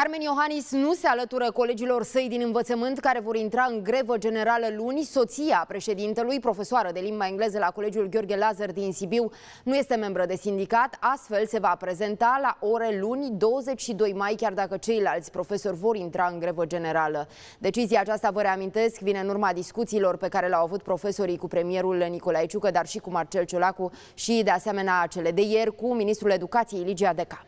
Carmen Iohannis nu se alătură colegilor săi din învățământ care vor intra în grevă generală luni. Soția președintelui, profesoară de limba engleză la Colegiul Gheorghe Lazar din Sibiu, nu este membră de sindicat, astfel se va prezenta la ore luni 22 mai, chiar dacă ceilalți profesori vor intra în grevă generală. Decizia aceasta, vă reamintesc, vine în urma discuțiilor pe care le-au avut profesorii cu premierul Nicolae Ciucă, dar și cu Marcel Ciolacu și, de asemenea, cele de ieri cu ministrul educației Ligia Deca.